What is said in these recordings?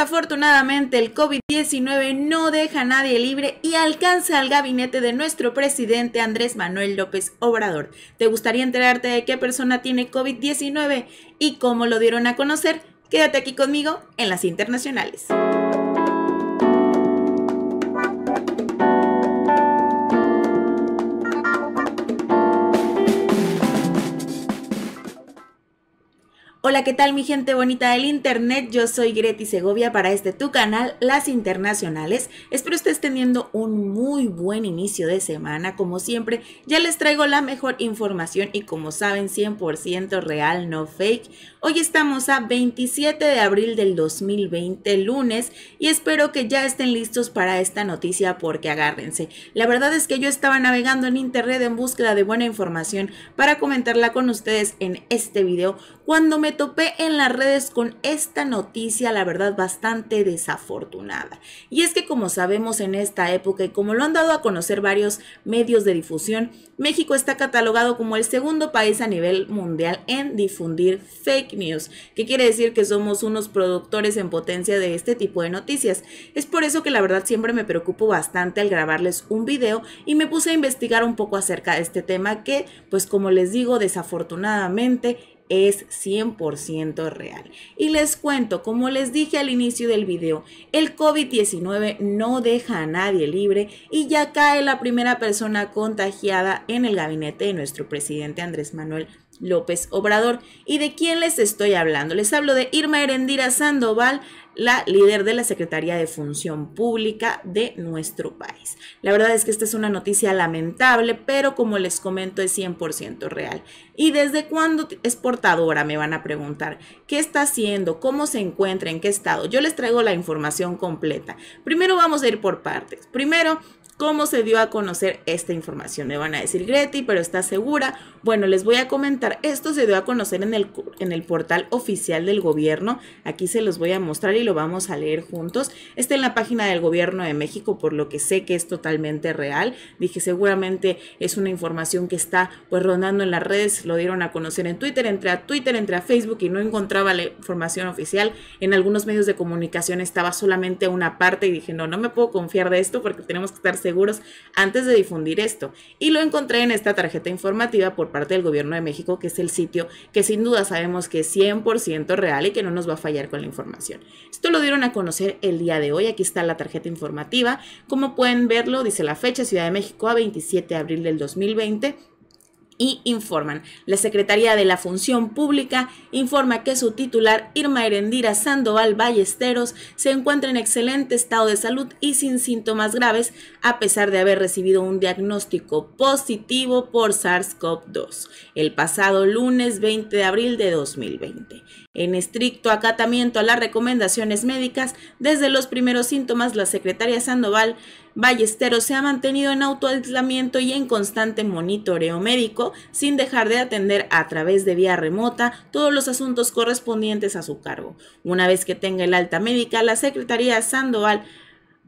Desafortunadamente, el COVID-19 no deja a nadie libre y alcanza al gabinete de nuestro presidente Andrés Manuel López Obrador. ¿Te gustaría enterarte de qué persona tiene COVID-19 y cómo lo dieron a conocer? Quédate aquí conmigo en las internacionales. Hola, ¿qué tal mi gente bonita del internet? Yo soy Greti Segovia para este tu canal Las Internacionales. Espero estés teniendo un muy buen inicio de semana. Como siempre, ya les traigo la mejor información y como saben, 100% real, no fake. Hoy estamos a 27 de abril del 2020, lunes, y espero que ya estén listos para esta noticia porque agárrense. La verdad es que yo estaba navegando en internet en búsqueda de buena información para comentarla con ustedes en este video cuando me topé en las redes con esta noticia, la verdad, bastante desafortunada. Y es que como sabemos en esta época y como lo han dado a conocer varios medios de difusión, México está catalogado como el segundo país a nivel mundial en difundir fake news, que quiere decir que somos unos productores en potencia de este tipo de noticias. Es por eso que la verdad siempre me preocupo bastante al grabarles un video y me puse a investigar un poco acerca de este tema que, pues como les digo, desafortunadamente es 100% real. Y les cuento, como les dije al inicio del video, el COVID-19 no deja a nadie libre y ya cae la primera persona contagiada en el gabinete de nuestro presidente Andrés Manuel López Obrador. ¿Y de quién les estoy hablando? Les hablo de Irma Herendira Sandoval, la líder de la Secretaría de Función Pública de nuestro país. La verdad es que esta es una noticia lamentable, pero como les comento es 100% real. ¿Y desde cuándo es portadora? Me van a preguntar. ¿Qué está haciendo? ¿Cómo se encuentra? ¿En qué estado? Yo les traigo la información completa. Primero vamos a ir por partes. Primero, cómo se dio a conocer esta información. Me van a decir, Greti, pero está segura? Bueno, les voy a comentar, esto se dio a conocer en el, en el portal oficial del gobierno. Aquí se los voy a mostrar y lo vamos a leer juntos. Está en la página del gobierno de México, por lo que sé que es totalmente real. Dije, seguramente es una información que está pues rondando en las redes, lo dieron a conocer en Twitter, entré a Twitter, entré a Facebook y no encontraba la información oficial. En algunos medios de comunicación estaba solamente una parte y dije, no, no me puedo confiar de esto porque tenemos que estar seguros seguros antes de difundir esto. Y lo encontré en esta tarjeta informativa por parte del Gobierno de México, que es el sitio que sin duda sabemos que es 100% real y que no nos va a fallar con la información. Esto lo dieron a conocer el día de hoy. Aquí está la tarjeta informativa. Como pueden verlo, dice la fecha Ciudad de México a 27 de abril del 2020 y informan. La Secretaría de la Función Pública informa que su titular, Irma Herendira Sandoval Ballesteros, se encuentra en excelente estado de salud y sin síntomas graves, a pesar de haber recibido un diagnóstico positivo por SARS-CoV-2 el pasado lunes 20 de abril de 2020. En estricto acatamiento a las recomendaciones médicas, desde los primeros síntomas, la secretaria Sandoval Ballesteros se ha mantenido en autoaislamiento y en constante monitoreo médico, sin dejar de atender a través de vía remota todos los asuntos correspondientes a su cargo. Una vez que tenga el alta médica, la Secretaría Sandoval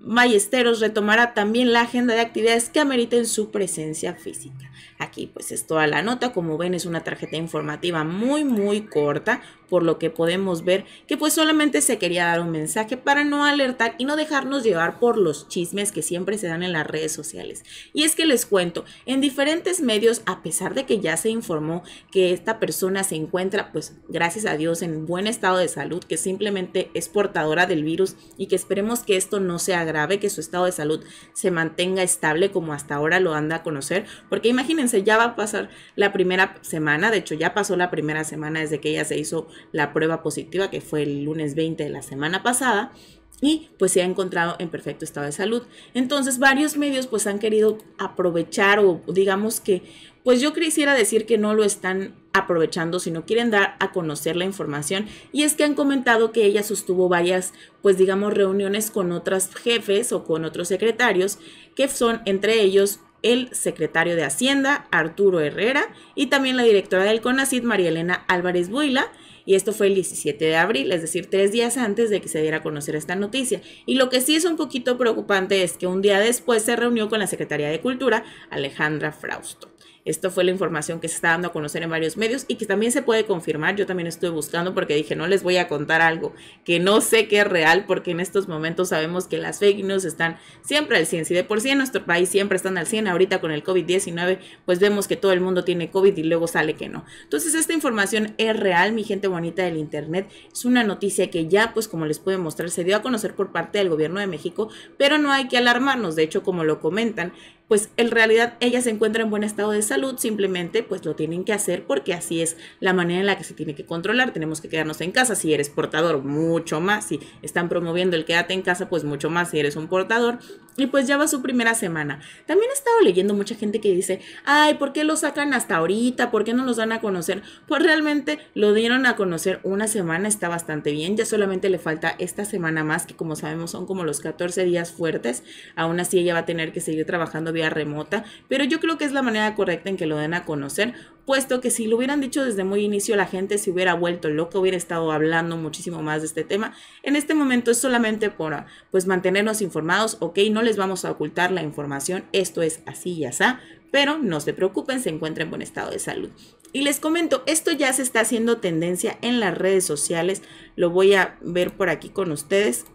Ballesteros retomará también la agenda de actividades que ameriten su presencia física. Aquí pues es toda la nota, como ven es una tarjeta informativa muy muy corta, por lo que podemos ver que pues solamente se quería dar un mensaje para no alertar y no dejarnos llevar por los chismes que siempre se dan en las redes sociales. Y es que les cuento, en diferentes medios, a pesar de que ya se informó que esta persona se encuentra, pues gracias a Dios, en buen estado de salud, que simplemente es portadora del virus y que esperemos que esto no sea grave, que su estado de salud se mantenga estable como hasta ahora lo anda a conocer, porque imagínense, ya va a pasar la primera semana, de hecho ya pasó la primera semana desde que ella se hizo la prueba positiva que fue el lunes 20 de la semana pasada y pues se ha encontrado en perfecto estado de salud. Entonces varios medios pues han querido aprovechar o digamos que pues yo quisiera decir que no lo están aprovechando, sino quieren dar a conocer la información. Y es que han comentado que ella sostuvo varias, pues digamos, reuniones con otras jefes o con otros secretarios, que son entre ellos el secretario de Hacienda, Arturo Herrera, y también la directora del CONACID, María Elena Álvarez Buila, y esto fue el 17 de abril, es decir, tres días antes de que se diera a conocer esta noticia. Y lo que sí es un poquito preocupante es que un día después se reunió con la Secretaría de Cultura, Alejandra Frausto. Esto fue la información que se está dando a conocer en varios medios y que también se puede confirmar. Yo también estuve buscando porque dije, no les voy a contar algo que no sé que es real porque en estos momentos sabemos que las fake news están siempre al 100. Si de por sí en nuestro país siempre están al 100, ahorita con el COVID-19 pues vemos que todo el mundo tiene COVID y luego sale que no. Entonces esta información es real, mi gente bonita del Internet. Es una noticia que ya pues como les pude mostrar se dio a conocer por parte del gobierno de México, pero no hay que alarmarnos. De hecho, como lo comentan, pues en realidad ella se encuentra en buen estado de salud salud, simplemente pues lo tienen que hacer porque así es la manera en la que se tiene que controlar. Tenemos que quedarnos en casa si eres portador, mucho más. Si están promoviendo el quédate en casa, pues mucho más si eres un portador. Y pues ya va su primera semana. También he estado leyendo mucha gente que dice, ay, ¿por qué lo sacan hasta ahorita? ¿Por qué no los dan a conocer? Pues realmente lo dieron a conocer una semana, está bastante bien. Ya solamente le falta esta semana más, que como sabemos son como los 14 días fuertes. Aún así ella va a tener que seguir trabajando vía remota. Pero yo creo que es la manera correcta en que lo den a conocer puesto que si lo hubieran dicho desde muy inicio la gente se hubiera vuelto loca, hubiera estado hablando muchísimo más de este tema. En este momento es solamente por pues mantenernos informados, ok, no les vamos a ocultar la información, esto es así y así, pero no se preocupen, se encuentra en buen estado de salud. Y les comento, esto ya se está haciendo tendencia en las redes sociales, lo voy a ver por aquí con ustedes,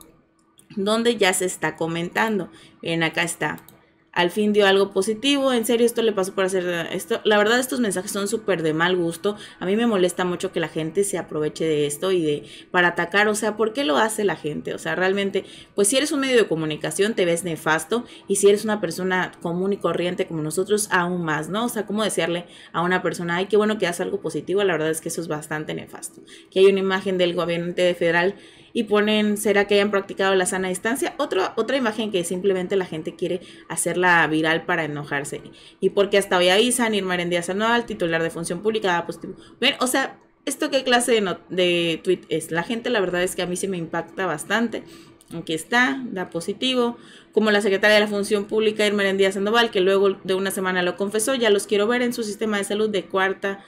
donde ya se está comentando. Ven acá está al fin dio algo positivo, en serio esto le pasó por hacer esto. La verdad estos mensajes son súper de mal gusto, a mí me molesta mucho que la gente se aproveche de esto y de para atacar, o sea, ¿por qué lo hace la gente? O sea, realmente, pues si eres un medio de comunicación te ves nefasto y si eres una persona común y corriente como nosotros, aún más, ¿no? O sea, ¿cómo decirle a una persona, ay, qué bueno que hace algo positivo? La verdad es que eso es bastante nefasto. Que hay una imagen del gobernante federal y ponen, será que hayan practicado la sana distancia. otra imagen que simplemente la gente quiere hacerla viral para enojarse. Y porque hasta hoy avisan, Irma Arendía Sandoval, titular de función pública, da positivo. Ven, o sea, ¿esto qué clase de, tweet es? La gente, la verdad es que a mí se me impacta bastante. Aquí está, da positivo. Como la secretaria de la Función Pública, Irma Díaz Sandoval, que luego de una semana lo confesó, ya los quiero ver en su sistema de salud de cuarta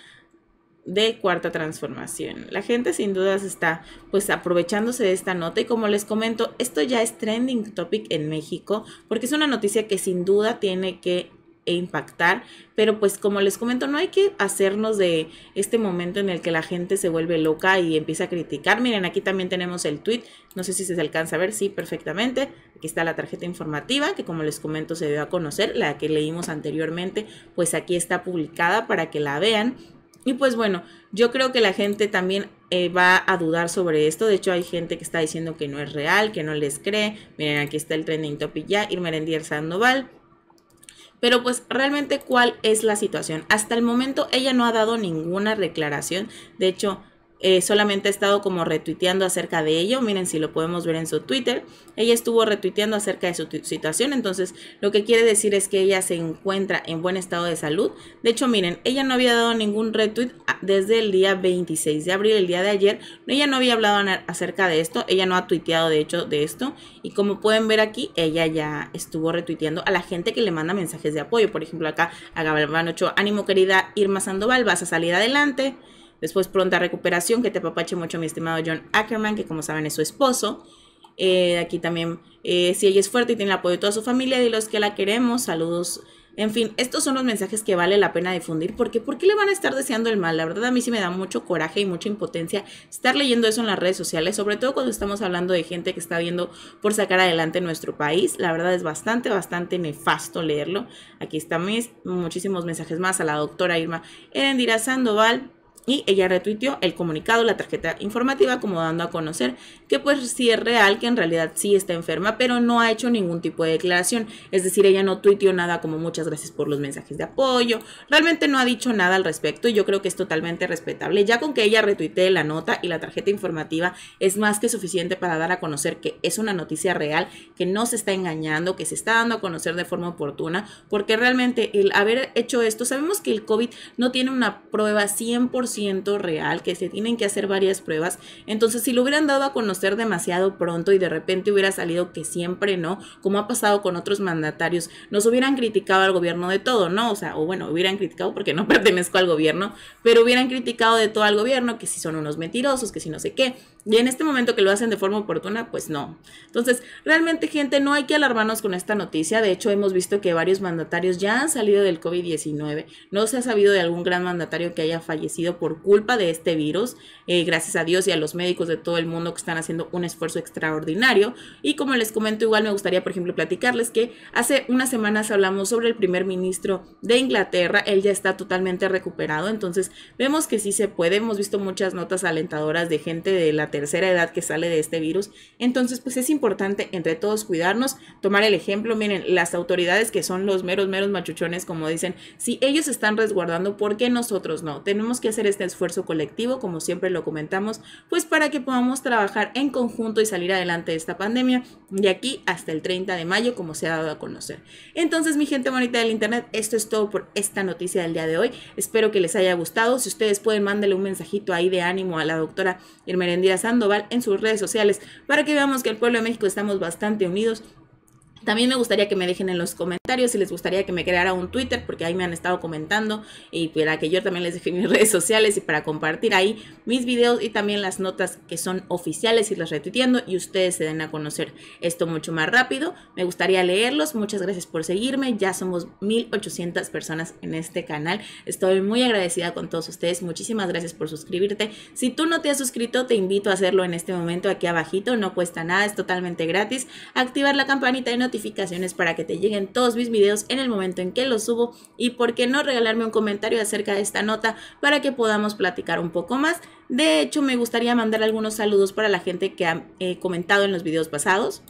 de cuarta transformación. La gente sin dudas está pues aprovechándose de esta nota y como les comento, esto ya es trending topic en México porque es una noticia que sin duda tiene que impactar, pero pues como les comento, no hay que hacernos de este momento en el que la gente se vuelve loca y empieza a criticar. Miren, aquí también tenemos el tweet, no sé si se alcanza a ver, sí, perfectamente. Aquí está la tarjeta informativa, que como les comento se dio a conocer, la que leímos anteriormente, pues aquí está publicada para que la vean y pues bueno, yo creo que la gente también eh, va a dudar sobre esto. De hecho, hay gente que está diciendo que no es real, que no les cree. Miren, aquí está el trending topic ya, Irmerendier Sandoval. Pero pues realmente cuál es la situación. Hasta el momento ella no ha dado ninguna declaración. De hecho, eh, solamente ha estado como retuiteando acerca de ello. Miren si lo podemos ver en su Twitter. Ella estuvo retuiteando acerca de su situación. Entonces, lo que quiere decir es que ella se encuentra en buen estado de salud. De hecho, miren, ella no había dado ningún retweet desde el día 26 de abril, el día de ayer. Ella no había hablado acerca de esto. Ella no ha tuiteado, de hecho, de esto. Y como pueden ver aquí, ella ya estuvo retuiteando a la gente que le manda mensajes de apoyo. Por ejemplo, acá a Gabriel ánimo querida Irma Sandoval, vas a salir adelante. Después pronta recuperación, que te apapache mucho mi estimado John Ackerman, que como saben es su esposo. Eh, aquí también, eh, si ella es fuerte y tiene el apoyo de toda su familia, de los que la queremos, saludos. En fin, estos son los mensajes que vale la pena difundir, porque ¿por qué le van a estar deseando el mal? La verdad a mí sí me da mucho coraje y mucha impotencia estar leyendo eso en las redes sociales, sobre todo cuando estamos hablando de gente que está viendo por sacar adelante nuestro país. La verdad es bastante, bastante nefasto leerlo. Aquí están mis muchísimos mensajes más a la doctora Irma Erendira Sandoval, y ella retuiteó el comunicado, la tarjeta informativa, como dando a conocer que pues sí es real, que en realidad sí está enferma, pero no ha hecho ningún tipo de declaración. Es decir, ella no tuiteó nada como muchas gracias por los mensajes de apoyo, realmente no ha dicho nada al respecto y yo creo que es totalmente respetable. Ya con que ella retuitee la nota y la tarjeta informativa es más que suficiente para dar a conocer que es una noticia real, que no se está engañando, que se está dando a conocer de forma oportuna, porque realmente el haber hecho esto, sabemos que el COVID no tiene una prueba 100% real, que se tienen que hacer varias pruebas. Entonces, si lo hubieran dado a conocer demasiado pronto y de repente hubiera salido que siempre no, como ha pasado con otros mandatarios, nos hubieran criticado al gobierno de todo, ¿no? O sea, o bueno, hubieran criticado porque no pertenezco al gobierno, pero hubieran criticado de todo al gobierno, que si son unos mentirosos, que si no sé qué. Y en este momento que lo hacen de forma oportuna, pues no. Entonces, realmente gente, no hay que alarmarnos con esta noticia. De hecho, hemos visto que varios mandatarios ya han salido del COVID-19. No se ha sabido de algún gran mandatario que haya fallecido por culpa de este virus, eh, gracias a Dios y a los médicos de todo el mundo que están haciendo un esfuerzo extraordinario. Y como les comento, igual me gustaría, por ejemplo, platicarles que hace unas semanas hablamos sobre el primer ministro de Inglaterra, él ya está totalmente recuperado, entonces vemos que sí se puede, hemos visto muchas notas alentadoras de gente de la tercera edad que sale de este virus, entonces pues es importante entre todos cuidarnos, tomar el ejemplo, miren, las autoridades que son los meros, meros machuchones, como dicen, si ellos están resguardando, ¿por qué nosotros no? Tenemos que hacer este esfuerzo colectivo, como siempre lo comentamos, pues para que podamos trabajar en conjunto y salir adelante de esta pandemia de aquí hasta el 30 de mayo, como se ha dado a conocer. Entonces, mi gente bonita del Internet, esto es todo por esta noticia del día de hoy. Espero que les haya gustado. Si ustedes pueden, mandarle un mensajito ahí de ánimo a la doctora merendía Sandoval en sus redes sociales para que veamos que el pueblo de México estamos bastante unidos también me gustaría que me dejen en los comentarios si les gustaría que me creara un Twitter, porque ahí me han estado comentando y para que yo también les deje mis redes sociales y para compartir ahí mis videos y también las notas que son oficiales y las retuiteando y ustedes se den a conocer esto mucho más rápido. Me gustaría leerlos. Muchas gracias por seguirme. Ya somos 1800 personas en este canal. Estoy muy agradecida con todos ustedes. Muchísimas gracias por suscribirte. Si tú no te has suscrito, te invito a hacerlo en este momento aquí abajito. No cuesta nada, es totalmente gratis. Activar la campanita y no notificaciones para que te lleguen todos mis videos en el momento en que los subo y por qué no regalarme un comentario acerca de esta nota para que podamos platicar un poco más. De hecho, me gustaría mandar algunos saludos para la gente que ha eh, comentado en los videos pasados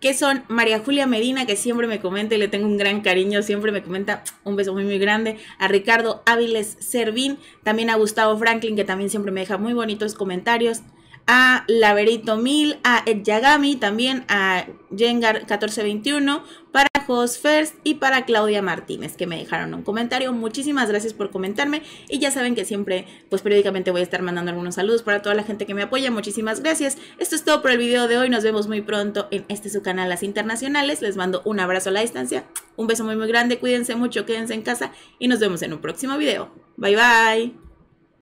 que son María Julia Medina, que siempre me comenta y le tengo un gran cariño, siempre me comenta un beso muy, muy grande, a Ricardo Áviles Servín, también a Gustavo Franklin, que también siempre me deja muy bonitos comentarios, a Laverito Mil, a Ed Yagami, también a Jengar 1421, para Jos First y para Claudia Martínez, que me dejaron un comentario. Muchísimas gracias por comentarme y ya saben que siempre, pues periódicamente voy a estar mandando algunos saludos para toda la gente que me apoya. Muchísimas gracias. Esto es todo por el video de hoy. Nos vemos muy pronto en este su canal Las Internacionales. Les mando un abrazo a la distancia, un beso muy muy grande. Cuídense mucho, quédense en casa y nos vemos en un próximo video. Bye bye.